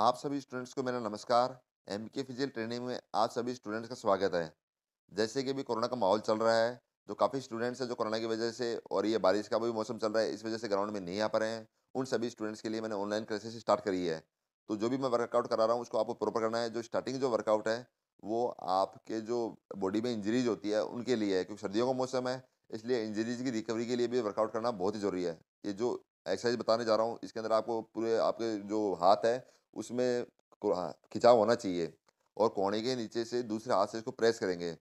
आप सभी स्टूडेंट्स को मेरा नमस्कार एम के फिजिकल ट्रेनिंग में आप सभी स्टूडेंट्स का स्वागत है जैसे कि अभी कोरोना का माहौल चल रहा है तो काफ़ी स्टूडेंट्स हैं जो कोरोना की वजह से और ये बारिश का भी मौसम चल रहा है इस वजह से ग्राउंड में नहीं आ पा रहे हैं उन सभी स्टूडेंट्स के लिए मैंने ऑनलाइन क्लासेस स्टार्ट करी है तो जो भी मैं वर्कआउट करा रहा हूँ उसको आपको प्रॉपर करना है जो स्टार्टिंग जो वर्कआउट है वो आपके जो बॉडी में इंजरीज होती है उनके लिए है क्योंकि सर्दियों का मौसम है इसलिए इंजरीज की रिकवरी के लिए भी वर्कआउट करना बहुत ही ज़रूरी है ये जो एक्सरसाइज बताने जा रहा हूँ इसके अंदर आपको पूरे आपके जो हाथ है उसमें हाँ, खिंचाव होना चाहिए और कोहनी के नीचे से दूसरे हाथ से इसको प्रेस करेंगे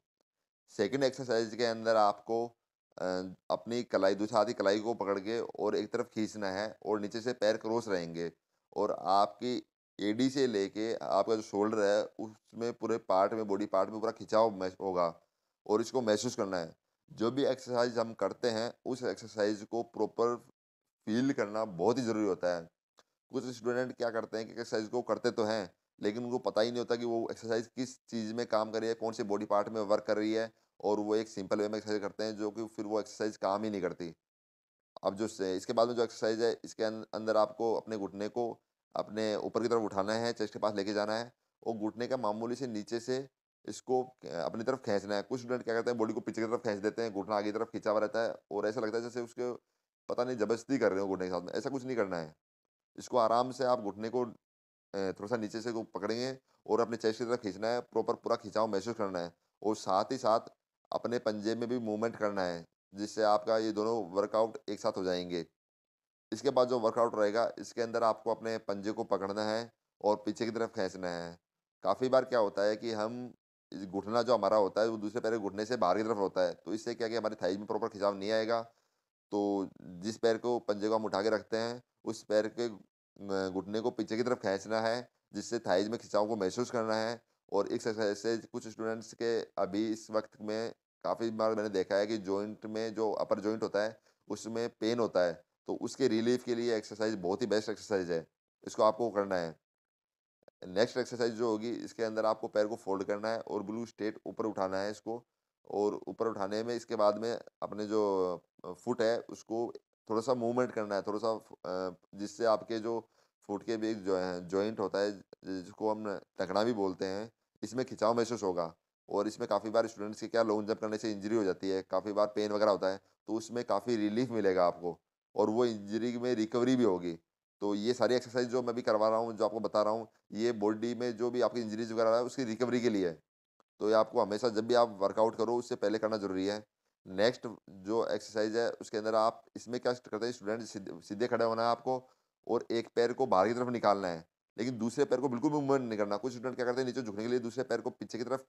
सेकंड एक्सरसाइज के अंदर आपको अपनी कलाई दूसरे हाथ की कलाई को पकड़ के और एक तरफ खींचना है और नीचे से पैर क्रॉस रहेंगे और आपकी एडी से लेके आपका जो शोल्डर है उसमें पूरे पार्ट में बॉडी पार्ट में पूरा खिंचाव होगा और इसको महसूस करना है जो भी एक्सरसाइज हम करते हैं उस एक्सरसाइज को प्रॉपर फील करना बहुत ही ज़रूरी होता है कुछ स्टूडेंट क्या करते हैं कि एक्सरसाइज को करते तो हैं लेकिन उनको पता ही नहीं होता कि वो एक्सरसाइज किस चीज़ में काम कर रही है कौन से बॉडी पार्ट में वर्क कर रही है और वो एक सिंपल वे में एक्सरसाइज करते हैं जो कि फिर वो एक्सरसाइज काम ही नहीं करती अब जो इसके बाद में जो एक्सरसाइज है इसके अं-, अंदर आपको अपने घुटने को अपने ऊपर की तरफ उठाना है चेस्ट के पास लेके जाना है और घुटने का मामूली से नीचे से इसको अपनी तरफ खींचना है कुछ स्टूडेंट क्या करते हैं बॉडी को पीछे की तरफ खींच देते हैं घुटना आगे की तरफ खींचा हुआ रहता है और ऐसा लगता है जैसे उसके पता नहीं जबरदस्ती कर रहे हो घुटने के साथ में ऐसा कुछ नहीं करना है इसको आराम से आप घुटने को थोड़ा सा नीचे से को पकड़ेंगे और अपने चेस्ट की तरफ खींचना है प्रॉपर पूरा खिंचाव महसूस करना है और साथ ही साथ अपने पंजे में भी मूवमेंट करना है जिससे आपका ये दोनों वर्कआउट एक साथ हो जाएंगे इसके बाद जो वर्कआउट रहेगा इसके अंदर आपको अपने पंजे को पकड़ना है और पीछे की तरफ खींचना है काफ़ी बार क्या होता है कि हम घुटना जो हमारा होता है वो दूसरे पैर के घुटने से बाहर की तरफ होता है तो इससे क्या कि हमारे थाइज में प्रॉपर खिंचाव नहीं आएगा तो जिस पैर को पंजे को हम उठा के रखते हैं उस पैर के घुटने को पीछे की तरफ खींचना है जिससे थाइज में खिंचाव को महसूस करना है और इस एक्सरसाइज से कुछ स्टूडेंट्स के अभी इस वक्त में काफ़ी बार मैंने देखा है कि जॉइंट में जो अपर जॉइंट होता है उसमें पेन होता है तो उसके रिलीफ के लिए एक्सरसाइज बहुत ही बेस्ट एक्सरसाइज है इसको आपको करना है नेक्स्ट एक्सरसाइज जो होगी इसके अंदर आपको पैर को फोल्ड करना है और ब्लू स्टेट ऊपर उठाना है इसको और ऊपर उठाने में इसके बाद में अपने जो फुट है उसको थोड़ा सा मूवमेंट करना है थोड़ा सा जिससे आपके जो फुट के भी एक जो है जॉइंट होता है जिसको हम टकना भी बोलते हैं इसमें खिंचाव महसूस होगा और इसमें काफ़ी बार स्टूडेंट्स के क्या लॉन्ग जंप करने से इंजरी हो जाती है काफ़ी बार पेन वगैरह होता है तो उसमें काफ़ी रिलीफ मिलेगा आपको और वो इंजरी में रिकवरी भी होगी तो ये सारी एक्सरसाइज जो मैं भी करवा रहा हूँ जो आपको बता रहा हूँ ये बॉडी में जो भी आपकी इंजरीज वगैरह है उसकी रिकवरी के लिए है तो ये आपको हमेशा जब भी आप वर्कआउट करो उससे पहले करना ज़रूरी है नेक्स्ट जो एक्सरसाइज है उसके अंदर आप इसमें क्या करते हैं स्टूडेंट सीधे, खड़े होना है आपको और एक पैर को बाहर की तरफ निकालना है लेकिन दूसरे पैर को बिल्कुल मूवमेंट नहीं करना कुछ स्टूडेंट क्या करते हैं नीचे झुकने के लिए दूसरे पैर को पीछे की तरफ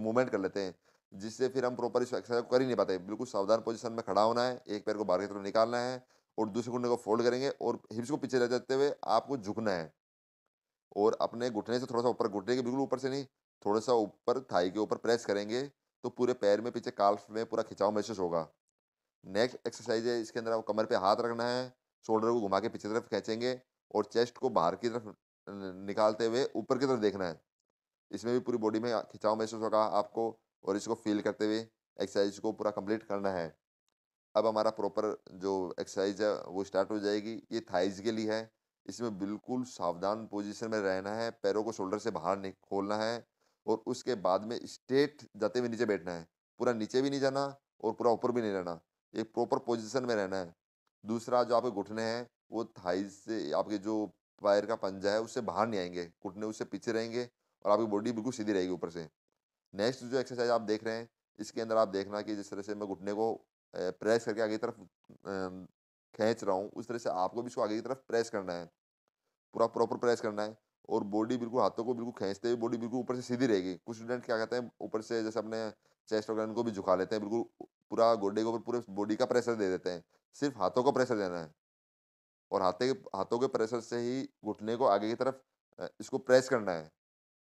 मूवमेंट कर लेते हैं जिससे फिर हम प्रॉपर इस एक्सरसाइज को कर ही नहीं पाते बिल्कुल सावधान पोजिशन में खड़ा होना है एक पैर को बाहर की तरफ निकालना है और दूसरे घुटने को फोल्ड करेंगे और हिप्स को पीछे रह जाते हुए आपको झुकना है और अपने घुटने से थोड़ा सा ऊपर घुटने के बिल्कुल ऊपर से नहीं थोड़ा सा ऊपर थाई के ऊपर प्रेस करेंगे तो पूरे पैर में पीछे काल्फ में पूरा खिंचाव महसूस होगा नेक्स्ट एक्सरसाइज है इसके अंदर आपको कमर पे हाथ रखना है शोल्डर को घुमा के पीछे तरफ खींचेंगे और चेस्ट को बाहर की तरफ निकालते हुए ऊपर की तरफ देखना है इसमें भी पूरी बॉडी में खिंचाव महसूस होगा आपको और इसको फील करते हुए एक्सरसाइज को पूरा कंप्लीट करना है अब हमारा प्रॉपर जो एक्सरसाइज है वो स्टार्ट हो जाएगी ये थाइज के लिए है इसमें बिल्कुल सावधान पोजिशन में रहना है पैरों को शोल्डर से बाहर खोलना है और उसके बाद में स्ट्रेट जाते हुए नीचे बैठना है पूरा नीचे भी नहीं जाना और पूरा ऊपर भी नहीं रहना एक प्रॉपर पोजिशन में रहना है दूसरा जो आपके घुटने हैं वो थाइज से आपके जो पैर का पंजा है उससे बाहर नहीं आएंगे घुटने उससे पीछे रहेंगे और आपकी बॉडी बिल्कुल सीधी रहेगी ऊपर से नेक्स्ट जो एक्सरसाइज आप देख रहे हैं इसके अंदर आप देखना कि जिस तरह से मैं घुटने को प्रेस करके आगे की तरफ खींच रहा हूँ उस तरह से आपको भी इसको आगे की तरफ प्रेस करना है पूरा प्रॉपर प्रेस करना है और बॉडी बिल्कुल हाथों को बिल्कुल खींचते हुए बॉडी बिल्कुल ऊपर से सीधी रहेगी कुछ स्टूडेंट क्या कहते हैं ऊपर से जैसे अपने चेस्ट वगैरह उनको भी झुका लेते हैं बिल्कुल पूरा गोडे के ऊपर पूरे बॉडी का प्रेशर दे देते हैं सिर्फ हाथों को प्रेशर देना है और हाथे हाथों के प्रेशर से ही घुटने को आगे की तरफ इसको प्रेस करना है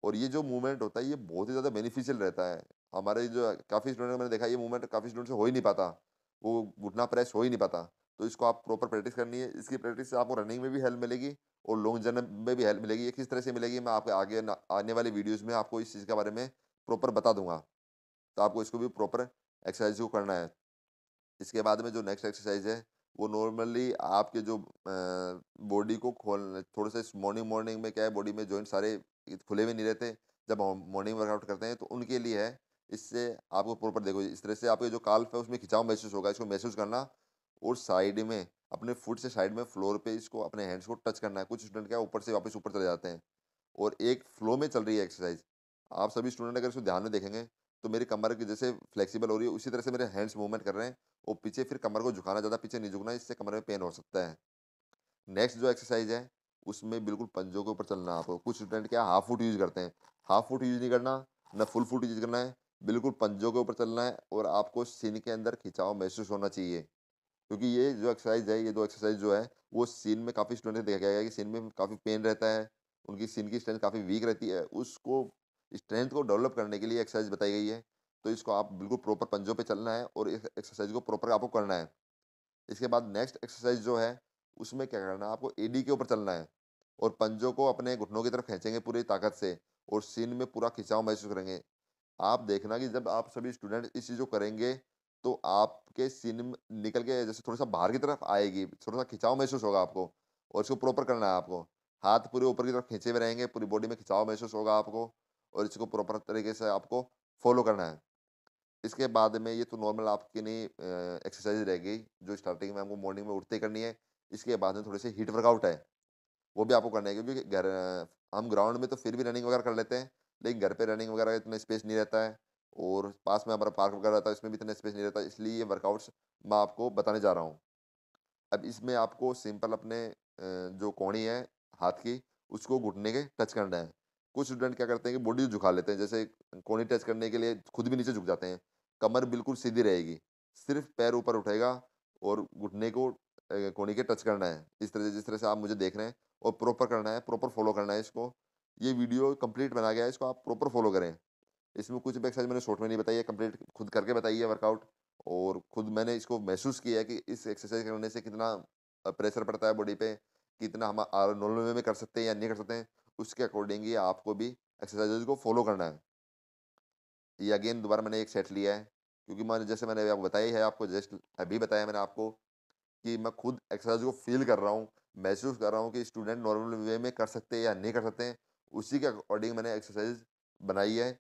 और ये जो मूवमेंट होता है ये बहुत ही ज़्यादा बेनिफिशियल रहता है हमारे जो काफ़ी स्टूडेंट मैंने देखा ये मूवमेंट काफ़ी स्टूडेंट से हो ही नहीं पाता वो घुटना प्रेस हो ही नहीं पाता तो इसको आप प्रॉपर प्रैक्टिस करनी है इसकी प्रैक्टिस से आपको रनिंग में भी हेल्प मिलेगी और लॉन्ग जर्न में भी हेल्प मिलेगी ये किस तरह से मिलेगी मैं आपके आगे आने वाली वीडियोज़ में आपको इस चीज़ के बारे में प्रॉपर बता दूंगा तो आपको इसको भी प्रॉपर एक्सरसाइज को करना है इसके बाद में जो नेक्स्ट एक्सरसाइज है वो नॉर्मली आपके जो बॉडी को खोल थोड़े से मॉर्निंग मॉर्निंग में क्या है बॉडी में जॉइंट सारे खुले हुए नहीं रहते जब मॉर्निंग वर्कआउट करते हैं तो उनके लिए है इससे आपको प्रॉपर देखो इस तरह से आपके जो काल्फ है उसमें खिंचाव महसूस होगा इसको महसूस करना और साइड में अपने फुट से साइड में फ्लोर पे इसको अपने हैंड्स को टच करना है कुछ स्टूडेंट क्या ऊपर से वापस ऊपर चले जाते हैं और एक फ्लो में चल रही है एक्सरसाइज आप सभी स्टूडेंट अगर इसको ध्यान में देखेंगे तो मेरी कमर की जैसे फ्लेक्सिबल हो रही है उसी तरह से मेरे हैंड्स मूवमेंट कर रहे हैं और पीछे फिर कमर को झुकाना ज़्यादा पीछे नहीं झुकना इससे कमर में पेन हो सकता है नेक्स्ट जो एक्सरसाइज है उसमें बिल्कुल पंजों के ऊपर चलना आपको कुछ स्टूडेंट क्या हाफ फुट यूज़ करते हैं हाफ फुट यूज़ नहीं करना ना फुल फुट यूज़ करना है बिल्कुल पंजों के ऊपर चलना है और आपको सीन के अंदर खिंचाव महसूस होना चाहिए क्योंकि ये जो एक्सरसाइज है ये दो एक्सरसाइज जो है वो सीन में काफ़ी स्टूडेंट देखा गया है कि सीन में काफ़ी पेन रहता है उनकी सीन की स्ट्रेंथ काफ़ी वीक रहती है उसको स्ट्रेंथ को डेवलप करने के लिए एक्सरसाइज बताई गई है तो इसको आप बिल्कुल प्रॉपर पंजों पर चलना है और इस एक्सरसाइज को प्रॉपर आपको करना है इसके बाद नेक्स्ट एक्सरसाइज जो है उसमें क्या करना है आपको ए के ऊपर चलना है और पंजों को अपने घुटनों की तरफ खींचेंगे पूरी ताकत से और सीन में पूरा खिंचाव महसूस करेंगे आप देखना कि जब आप सभी स्टूडेंट इस चीज़ को करेंगे तो आपके सीन निकल के जैसे थोड़ा सा बाहर की तरफ आएगी थोड़ा सा खिंचाव महसूस होगा आपको और इसको प्रॉपर करना है आपको हाथ पूरे ऊपर की तरफ खींचे हुए रहेंगे पूरी बॉडी में खिंचाव महसूस होगा आपको और इसको प्रॉपर तरीके से आपको फॉलो करना है इसके बाद में ये तो नॉर्मल आपकी नहीं एक्सरसाइज रहेगी जो स्टार्टिंग में आपको मॉर्निंग में उठते करनी है इसके बाद में थोड़ी सी हीट वर्कआउट है वो भी आपको करना है क्योंकि घर हम ग्राउंड में तो फिर भी रनिंग वगैरह कर लेते हैं लेकिन घर पे रनिंग वगैरह इतना स्पेस नहीं रहता है और पास में हमारा पार्क वगैरह रहता है इसमें भी इतना स्पेस नहीं रहता इसलिए ये वर्कआउट्स मैं आपको बताने जा रहा हूँ अब इसमें आपको सिंपल अपने जो कोणी है हाथ की उसको घुटने के टच करना है कुछ स्टूडेंट क्या करते हैं कि बॉडी झुका लेते हैं जैसे कोणी टच करने के लिए खुद भी नीचे झुक जाते हैं कमर बिल्कुल सीधी रहेगी सिर्फ पैर ऊपर उठेगा और घुटने को कोणी के टच करना है इस तरह से जिस तरह से आप मुझे देख रहे हैं और प्रॉपर करना है प्रॉपर फॉलो करना है इसको ये वीडियो कंप्लीट बना गया है इसको आप प्रॉपर फॉलो करें इसमें कुछ भी एक्सरसाइज मैंने शॉर्ट में नहीं बताई है कंप्लीट खुद करके बताई है वर्कआउट और खुद मैंने इसको महसूस किया है कि इस एक्सरसाइज करने से कितना प्रेशर पड़ता है बॉडी पे कितना हम नॉर्मल वे में कर सकते हैं या नहीं कर सकते हैं उसके अकॉर्डिंग ही आपको भी एक्सरसाइजेज को फॉलो करना है ये अगेन दोबारा मैंने एक सेट लिया है क्योंकि मैंने जैसे मैंने आपको बताया है आपको जस्ट अभी बताया मैंने आपको कि मैं खुद एक्सरसाइज को फील कर रहा हूँ महसूस कर रहा हूँ कि स्टूडेंट नॉर्मल वे में कर सकते हैं या नहीं कर सकते हैं उसी के अकॉर्डिंग मैंने एक्सरसाइज बनाई है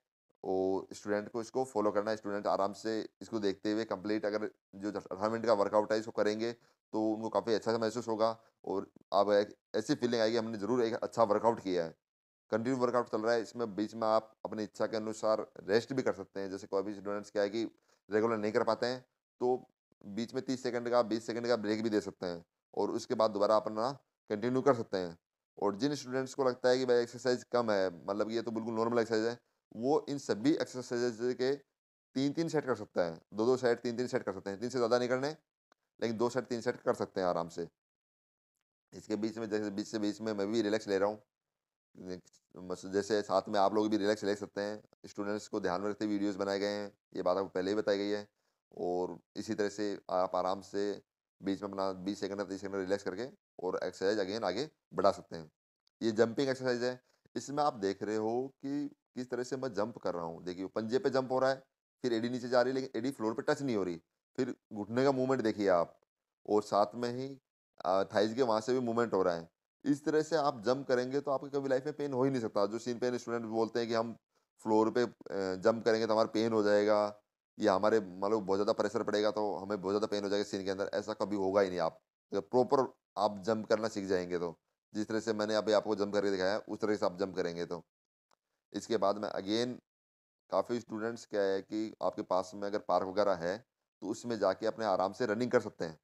और तो स्टूडेंट को इसको फॉलो करना है स्टूडेंट आराम से इसको देखते हुए कंप्लीट अगर जो अठारह मिनट का वर्कआउट है इसको करेंगे तो उनको काफ़ी अच्छा महसूस होगा और आप ऐसी फीलिंग आएगी हमने ज़रूर एक अच्छा वर्कआउट किया है कंटिन्यू वर्कआउट चल रहा है इसमें बीच में आप अपनी इच्छा के अनुसार रेस्ट भी कर सकते हैं जैसे कोई भी स्टूडेंट्स क्या है कि रेगुलर नहीं कर पाते हैं तो बीच में तीस सेकंड का बीस सेकंड का ब्रेक भी दे सकते हैं और उसके बाद दोबारा अपना कंटिन्यू कर सकते हैं और जिन स्टूडेंट्स को लगता है कि भाई एक्सरसाइज कम है मतलब ये तो बिल्कुल नॉर्मल एक्सरसाइज है वो इन सभी एक्सरसाइज के तीन तीन सेट कर सकता है दो दो सेट तीन तीन सेट कर सकते हैं तीन से ज़्यादा नहीं करने लेकिन दो सेट तीन सेट कर सकते हैं आराम से इसके बीच में जैसे बीच से बीच में मैं भी रिलैक्स ले रहा हूँ जैसे साथ में आप लोग भी रिलैक्स ले सकते हैं स्टूडेंट्स को ध्यान में रखते वीडियोज़ बनाए गए हैं ये बात आपको पहले ही बताई गई है और इसी तरह से आप आराम से बीच में अपना बीस सेकंड तीस सेकंड रिलैक्स करके और एक्सरसाइज अगेन आगे बढ़ा सकते हैं ये जंपिंग एक्सरसाइज है इसमें आप देख रहे हो कि किस तरह से मैं जंप कर रहा हूँ देखिए पंजे पे जंप हो रहा है फिर एडी नीचे जा रही है लेकिन एडी फ्लोर पे टच नहीं हो रही फिर घुटने का मूवमेंट देखिए आप और साथ में ही थाइज के वहाँ से भी मूवमेंट हो रहा है इस तरह से आप जंप करेंगे तो आपके कभी लाइफ में पेन हो ही नहीं सकता जो सीन पेन स्टूडेंट बोलते हैं कि हम फ्लोर पर जंप करेंगे तो हमारा पेन हो जाएगा या हमारे मतलब बहुत ज़्यादा प्रेशर पड़ेगा तो हमें बहुत ज़्यादा पेन हो जाएगा सीन के अंदर ऐसा कभी होगा ही नहीं आप प्रॉपर आप जंप करना सीख जाएंगे तो जिस तरह से मैंने अभी आपको जंप करके दिखाया उस तरह से आप जंप करेंगे तो इसके बाद में अगेन काफ़ी स्टूडेंट्स क्या है कि आपके पास में अगर पार्क वगैरह है तो उसमें जाके अपने आराम से रनिंग कर सकते हैं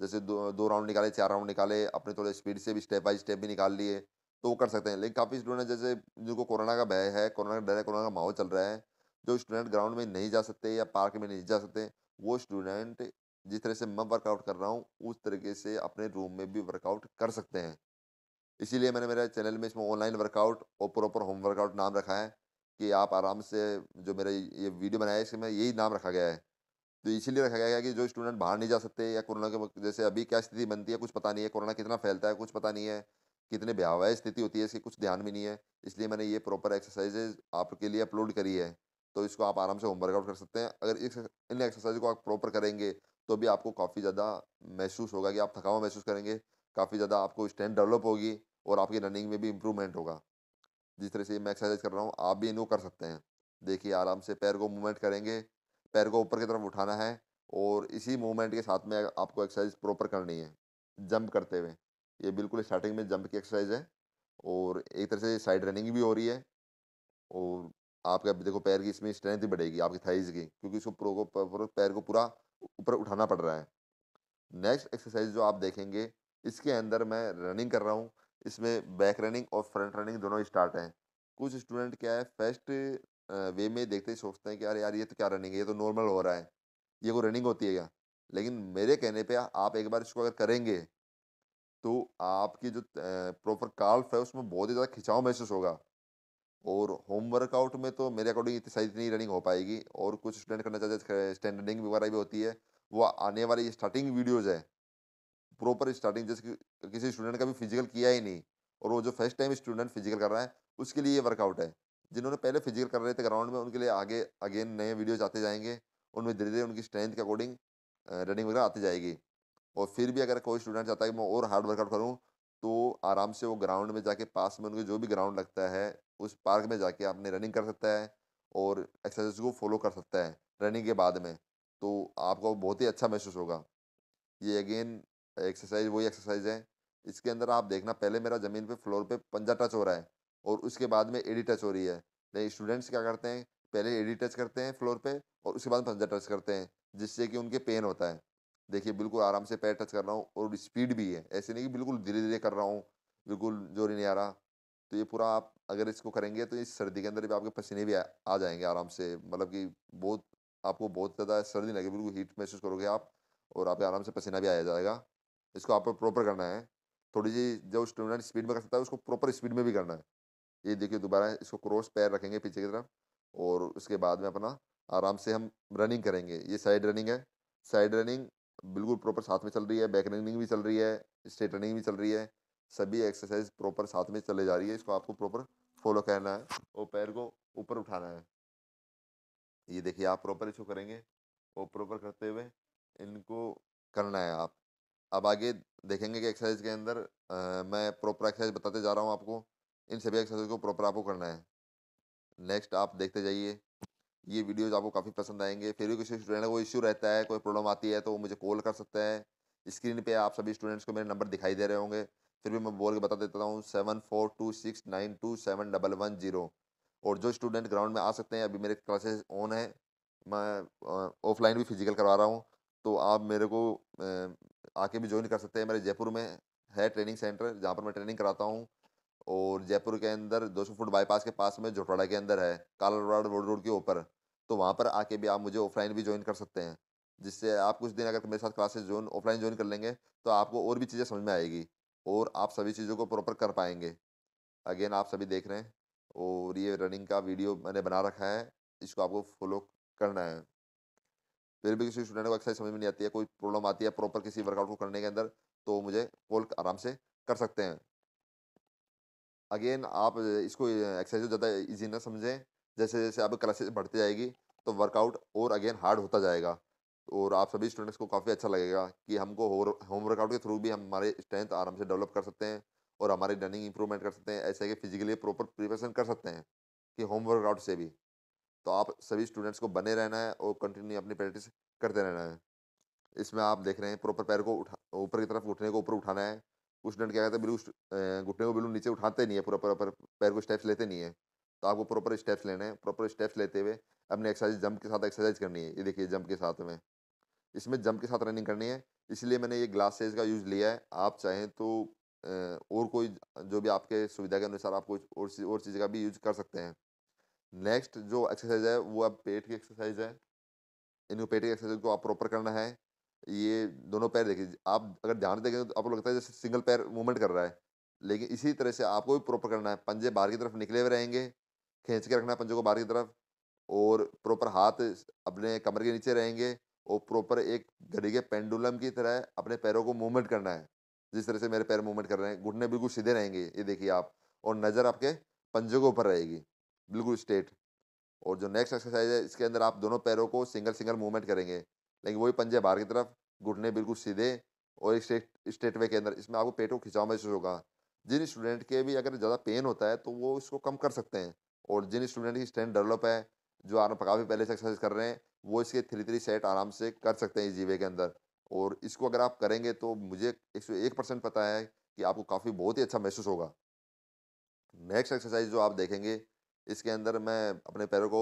जैसे दो दो राउंड निकाले चार राउंड निकाले अपने थोड़े स्पीड से भी स्टेप बाई स्टेप भी निकाल लिए तो वो कर सकते हैं लेकिन काफ़ी स्टूडेंट जैसे जिनको कोरोना का भय है कोरोना का डर है कोरोना का माहौल चल रहा है जो स्टूडेंट ग्राउंड में नहीं जा सकते या पार्क में नहीं जा सकते वो स्टूडेंट जिस तरह से मैं वर्कआउट कर रहा हूँ उस तरीके से अपने रूम में भी वर्कआउट कर सकते हैं इसीलिए मैंने मेरे चैनल में इसमें ऑनलाइन वर्कआउट और प्रॉपर होम वर्कआउट नाम रखा है कि आप आराम से जो मेरा ये वीडियो बनाया है इसमें यही नाम रखा गया है तो इसीलिए रखा गया है कि जो स्टूडेंट बाहर नहीं जा सकते या कोरोना के जैसे अभी क्या स्थिति बनती है कुछ पता नहीं है कोरोना कितना फैलता है कुछ पता नहीं है कितने भयावह स्थिति होती है इसकी कुछ ध्यान भी नहीं है इसलिए मैंने ये प्रॉपर एक्सरसाइजेज आपके लिए अपलोड करी है तो इसको आप आराम से होम वर्कआउट कर सकते हैं अगर इस इन एक्सरसाइज को आप प्रॉपर करेंगे तो भी आपको काफ़ी ज़्यादा महसूस होगा कि आप थकावा महसूस करेंगे काफ़ी ज़्यादा आपको स्ट्रेंथ डेवलप होगी और आपकी रनिंग में भी इम्प्रूवमेंट होगा जिस तरह से मैं एक्सरसाइज कर रहा हूँ आप भी इनको कर सकते हैं देखिए आराम से पैर को मूवमेंट करेंगे पैर को ऊपर की तरफ उठाना है और इसी मूवमेंट के साथ में आपको एक्सरसाइज प्रॉपर करनी है जंप करते हुए ये बिल्कुल स्टार्टिंग में जंप की एक्सरसाइज है और एक तरह से साइड रनिंग भी हो रही है और आपके देखो पैर की इसमें स्ट्रेंथ भी बढ़ेगी आपकी थाइज की क्योंकि उसको प्रो को पैर को पूरा ऊपर उठाना पड़ रहा है नेक्स्ट एक्सरसाइज जो आप देखेंगे इसके अंदर मैं रनिंग कर रहा हूँ इसमें बैक रनिंग और फ्रंट रनिंग दोनों स्टार्ट हैं कुछ स्टूडेंट क्या है फर्स्ट वे में देखते ही सोचते हैं कि अरे यार ये तो क्या रनिंग है ये तो नॉर्मल हो रहा है ये कोई रनिंग होती है क्या लेकिन मेरे कहने पे आप एक बार इसको अगर करेंगे तो आपकी जो प्रॉपर काल्फ है उसमें बहुत ही ज़्यादा खिंचाव महसूस होगा और होम वर्कआउट में तो मेरे अकॉर्डिंग इतनी सारी इतनी रनिंग हो पाएगी और कुछ स्टूडेंट करना चाहते हैं स्टैंड रनिंग वगैरह भी होती है वो आने वाली स्टार्टिंग वीडियोज़ है प्रॉपर स्टार्टिंग जैसे कि किसी स्टूडेंट का भी फिजिकल किया ही नहीं और वो जो फर्स्ट टाइम स्टूडेंट फिजिकल कर रहा है उसके लिए ये वर्कआउट है जिन्होंने पहले फिजिकल कर रहे थे ग्राउंड में उनके लिए आगे अगेन नए वीडियोज आते जाएंगे उनमें धीरे धीरे उनकी स्ट्रेंथ के अकॉर्डिंग रनिंग वगैरह आती जाएगी और फिर भी अगर कोई स्टूडेंट चाहता है कि मैं और हार्ड वर्कआउट करूँ तो आराम से वो ग्राउंड में जाके पास में उनके जो भी ग्राउंड लगता है उस पार्क में जाके आपने रनिंग कर सकता है और एक्सरसाइज को फॉलो कर सकता है रनिंग के बाद में तो आपको बहुत ही अच्छा महसूस होगा ये अगेन एक्सरसाइज वही एक्सरसाइज है इसके अंदर आप देखना पहले मेरा ज़मीन पे फ्लोर पे पंजा टच हो रहा है और उसके बाद में एडी टच हो रही है नहीं स्टूडेंट्स क्या करते हैं पहले एडी टच करते हैं फ्लोर पे और उसके बाद पंजा टच करते हैं जिससे कि उनके पेन होता है देखिए बिल्कुल आराम से पैर टच कर रहा हूँ और स्पीड भी है ऐसे नहीं कि बिल्कुल धीरे धीरे कर रहा हूँ बिल्कुल जोर नहीं आ रहा तो ये पूरा आप अगर इसको करेंगे तो इस सर्दी के अंदर भी आपके पसीने भी आ, जाएंगे आराम से मतलब कि बहुत आपको बहुत ज़्यादा सर्दी लगेगी बिल्कुल हीट महसूस करोगे आप और आपके आराम से पसीना भी आ जाएगा इसको आपको प्रॉपर करना है थोड़ी सी जो स्टूडेंट स्पीड में कर सकता है उसको प्रॉपर स्पीड में भी करना है ये देखिए दोबारा इसको क्रॉस पैर रखेंगे पीछे की तरफ और उसके बाद में अपना आराम से हम रनिंग करेंगे ये साइड रनिंग है साइड रनिंग बिल्कुल प्रॉपर साथ में चल रही है बैक रनिंग भी चल रही है स्ट्रेट रनिंग भी चल रही है सभी एक्सरसाइज प्रॉपर साथ में चले जा रही है इसको आपको प्रॉपर फॉलो करना है और पैर को ऊपर उठाना है ये देखिए आप प्रॉपर इसको करेंगे और प्रॉपर करते हुए इनको करना है आप अब आगे देखेंगे कि एक्सरसाइज के अंदर मैं प्रॉपर एक्सरसाइज बताते जा रहा हूँ आपको इन सभी एक्सरसाइज को प्रॉपर आपको करना है नेक्स्ट आप देखते जाइए ये वीडियोज आपको काफ़ी पसंद आएंगे फिर भी किसी स्टूडेंट को इशू रहता है कोई प्रॉब्लम आती है तो वो मुझे कॉल कर सकते हैं स्क्रीन पे आप सभी स्टूडेंट्स को मेरे नंबर दिखाई दे रहे होंगे फिर भी मैं बोल के बता देता हूँ seven four two six nine two seven double one zero और जो स्टूडेंट ग्राउंड में आ सकते हैं अभी मेरे क्लासेस ऑन है मैं ऑफलाइन भी फिजिकल करवा रहा हूँ तो आप मेरे को आके भी ज्वाइन कर सकते हैं मेरे जयपुर में है ट्रेनिंग सेंटर जहाँ पर मैं ट्रेनिंग कराता हूँ और जयपुर के अंदर दो सौ फुट बाईपास के पास में जोटवाड़ा के अंदर है काला रोड रोड के ऊपर तो वहाँ पर आके भी आप मुझे ऑफलाइन भी ज्वाइन कर सकते हैं जिससे आप कुछ दिन अगर मेरे साथ क्लासेस ज्वाइन ऑफलाइन ज्वाइन कर लेंगे तो आपको और भी चीज़ें समझ में आएगी और आप सभी चीज़ों को प्रॉपर कर पाएंगे अगेन आप सभी देख रहे हैं और ये रनिंग का वीडियो मैंने बना रखा है इसको आपको फॉलो करना है फिर भी किसी स्टूडेंट को एक्सरसाइज समझ में नहीं आती है कोई प्रॉब्लम आती है प्रॉपर किसी वर्कआउट को करने के अंदर तो मुझे कॉल आराम से कर सकते हैं अगेन आप इसको एक्सरसाइज ज़्यादा ईजी ना समझें जैसे जैसे आप क्लासेस बढ़ती जाएगी तो वर्कआउट और अगेन हार्ड होता जाएगा और आप सभी स्टूडेंट्स को काफ़ी अच्छा लगेगा कि हमको होम वर्कआउट के थ्रू भी हम हमारे स्ट्रेंथ आराम से डेवलप कर सकते हैं और हमारी रनिंग इंप्रूवमेंट कर सकते हैं ऐसे कि फिजिकली प्रॉपर प्रिपरेशन कर सकते हैं कि होम वर्कआउट से भी तो आप सभी स्टूडेंट्स को बने रहना है और कंटिन्यू अपनी प्रैक्टिस करते रहना है इसमें आप देख रहे हैं प्रॉपर पैर को उठा ऊपर की तरफ उठने को ऊपर उठाना है कुछ स्टूडेंट क्या कहते हैं बिल्कुल घुटने को बिल्कुल नीचे उठाते नहीं है पूरा प्रॉपर पैर को स्टेप्स लेते नहीं है तो आपको प्रॉपर स्टेप्स लेने हैं प्रॉपर स्टेप्स लेते हुए अपने एक्सरसाइज जंप के साथ एक्सरसाइज करनी है ये देखिए जंप के साथ में इसमें जंप के साथ रनिंग करनी है इसलिए मैंने ये ग्लासेज का यूज़ लिया है आप चाहें तो और कोई जो भी आपके सुविधा के अनुसार आप कुछ और चीज़ का भी यूज कर सकते हैं नेक्स्ट जो एक्सरसाइज है वो अब पेट की एक्सरसाइज है पेट की एक्सरसाइज को आप प्रॉपर करना है ये दोनों पैर देखिए आप अगर ध्यान देखें तो आपको लगता है जैसे सिंगल पैर मूवमेंट कर रहा है लेकिन इसी तरह से आपको भी प्रॉपर करना है पंजे बाहर की तरफ निकले हुए रहेंगे खींच के रखना है पंजों को बाहर की तरफ और प्रॉपर हाथ अपने कमर के नीचे रहेंगे और प्रॉपर एक घड़ी के पेंडुलम की तरह अपने पैरों को मूवमेंट करना है जिस तरह से मेरे पैर मूवमेंट कर रहे हैं घुटने बिल्कुल सीधे रहेंगे ये देखिए आप और नज़र आपके पंजों के ऊपर रहेगी बिल्कुल स्ट्रेट और जो नेक्स्ट एक्सरसाइज है इसके अंदर आप दोनों पैरों को सिंगल सिंगल मूवमेंट करेंगे लेकिन वही पंजे बाहर की तरफ घुटने बिल्कुल सीधे और एक स्ट्रेट स्ट्रेट वे के अंदर इसमें आपको पेट को खिंचाव महसूस होगा जिन स्टूडेंट के भी अगर ज़्यादा पेन होता है तो वो इसको कम कर सकते हैं और जिन स्टूडेंट की स्ट्रेंथ डेवलप है जो आराम काफ़ी पहले से एक्सरसाइज कर रहे हैं वो इसके थ्री थ्री सेट आराम से कर सकते हैं इस जीवे के अंदर और इसको अगर आप करेंगे तो मुझे एक सौ एक परसेंट पता है कि आपको काफ़ी बहुत ही अच्छा महसूस होगा नेक्स्ट एक्सरसाइज जो आप देखेंगे इसके अंदर मैं अपने पैरों को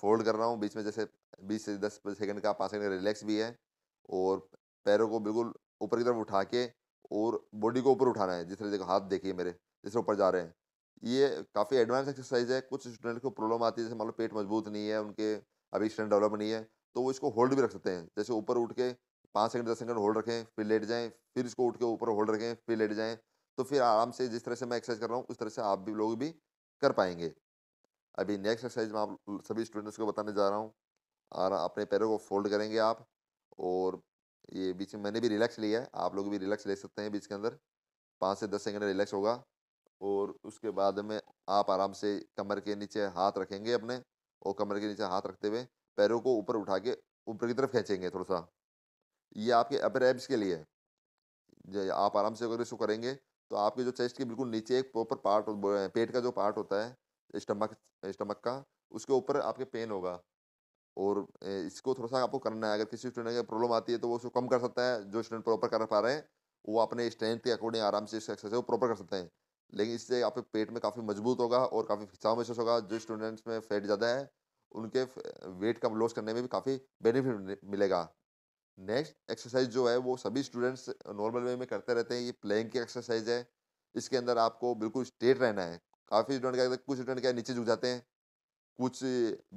फोल्ड कर रहा हूँ बीच में जैसे बीस से दस सेकेंड का पाँच सेकेंड रिलैक्स भी है और पैरों को बिल्कुल ऊपर की तरफ उठा के और बॉडी को ऊपर उठाना है जिस तरह देखो हाथ देखिए मेरे जिस ऊपर जा रहे हैं ये काफ़ी एडवांस एक्सरसाइज है कुछ स्टूडेंट को प्रॉब्लम आती है जैसे मान लो पेट मजबूत नहीं है उनके अभी स्टूडेंट डेवलप नहीं है तो वो इसको होल्ड भी रख सकते हैं जैसे ऊपर उठ के पाँच सेकंड दस सेकंड होल्ड रखें फिर लेट जाएं फिर इसको उठ के ऊपर होल्ड रखें फिर लेट जाएँ तो फिर आराम से जिस तरह से मैं एक्सरसाइज कर रहा हूँ उस तरह से आप भी लोग भी कर पाएंगे अभी नेक्स्ट एक्सरसाइज में आप सभी स्टूडेंट्स को बताने जा रहा हूँ और अपने पैरों को फोल्ड करेंगे आप और ये बीच में मैंने भी रिलैक्स लिया है आप लोग भी रिलैक्स ले सकते हैं बीच के अंदर पाँच से दस सेकेंड रिलैक्स होगा और उसके बाद में आप आराम से कमर के नीचे हाथ रखेंगे अपने और कमर के नीचे हाथ रखते हुए पैरों को ऊपर उठा के ऊपर की तरफ खींचेंगे थोड़ा सा ये आपके अपर एब्स के लिए है आप आराम से अगर इसको करेंगे तो आपके जो चेस्ट के बिल्कुल नीचे एक प्रॉपर पार्ट पेट का जो पार्ट होता है स्टमक स्टमक का उसके ऊपर आपके पेन होगा और इसको थोड़ा सा आपको करना है अगर किसी स्टूडेंट की प्रॉब्लम आती है तो वो उसको कम कर सकता है जो स्टूडेंट प्रॉपर कर पा रहे हैं वो अपने स्ट्रेंथ के अकॉर्डिंग आराम से इस एक्सरसाइज को प्रॉपर कर सकते हैं लेकिन इससे आपके पेट में काफ़ी मजबूत होगा और काफ़ी खिंचाव महसूस होगा जो स्टूडेंट्स में फैट ज़्यादा है उनके वेट कम लॉस करने में भी काफ़ी बेनिफिट मिलेगा नेक्स्ट एक्सरसाइज जो है वो सभी स्टूडेंट्स नॉर्मल वे में करते रहते हैं ये प्लेइंग की एक्सरसाइज है इसके अंदर आपको बिल्कुल स्ट्रेट रहना है काफ़ी स्टूडेंट क्या कुछ स्टूडेंट क्या नीचे झुक जाते हैं कुछ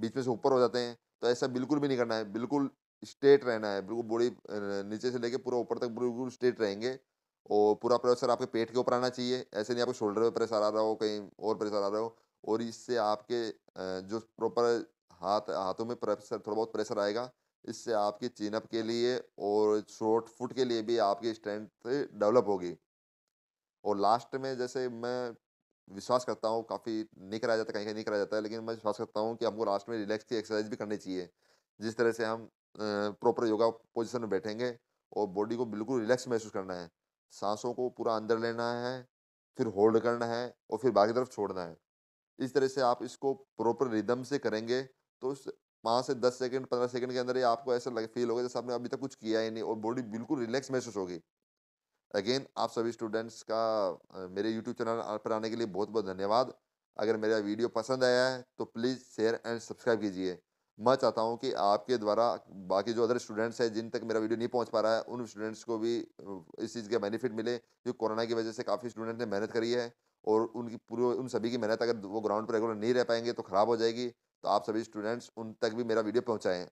बीच में से ऊपर हो जाते हैं तो ऐसा बिल्कुल भी नहीं करना है बिल्कुल स्ट्रेट रहना है बिल्कुल बॉडी नीचे से लेके पूरा ऊपर तक बिल्कुल स्ट्रेट रहेंगे और पूरा प्रेशर आपके पेट के ऊपर आना चाहिए ऐसे नहीं आपको शोल्डर पर प्रेशर आ रहा हो कहीं और प्रेशर आ रहा हो और इससे आपके जो प्रॉपर हाथ हाथों में प्रेशर थोड़ा बहुत प्रेशर आएगा इससे आपके चिनअप के लिए और शॉर्ट फुट के लिए भी आपकी स्ट्रेंथ डेवलप होगी और लास्ट में जैसे मैं विश्वास करता हूँ काफ़ी नहीं कराया जाता कहीं कहीं नहीं कराया जाता है लेकिन मैं विश्वास करता हूँ कि हमको लास्ट में रिलैक्स की एक्सरसाइज भी करनी चाहिए जिस तरह से हम प्रॉपर योगा पोजिशन में बैठेंगे और बॉडी को बिल्कुल रिलैक्स महसूस करना है सांसों को पूरा अंदर लेना है फिर होल्ड करना है और फिर बाकी तरफ छोड़ना है इस तरह से आप इसको प्रॉपर रिदम से करेंगे तो उस पाँच से दस सेकंड पंद्रह सेकंड के अंदर ही आपको ऐसा लगे फील होगा जैसे आपने अभी तक कुछ किया ही नहीं और बॉडी बिल्कुल रिलैक्स महसूस होगी अगेन आप सभी स्टूडेंट्स का मेरे यूट्यूब चैनल पर आने के लिए बहुत बहुत धन्यवाद अगर मेरा वीडियो पसंद आया है तो प्लीज़ शेयर एंड सब्सक्राइब कीजिए मैं चाहता हूँ कि आपके द्वारा बाकी जो अदर स्टूडेंट्स हैं जिन तक मेरा वीडियो नहीं पहुँच पा रहा है उन स्टूडेंट्स को भी इस चीज़ के बेनिफिट मिले जो कोरोना की वजह से काफ़ी स्टूडेंट ने मेहनत करी है और उनकी पूरे उन सभी की मेहनत अगर वो ग्राउंड पर रेगुलर नहीं रह पाएंगे तो ख़राब हो जाएगी तो आप सभी स्टूडेंट्स उन तक भी मेरा वीडियो पहुँचाएँ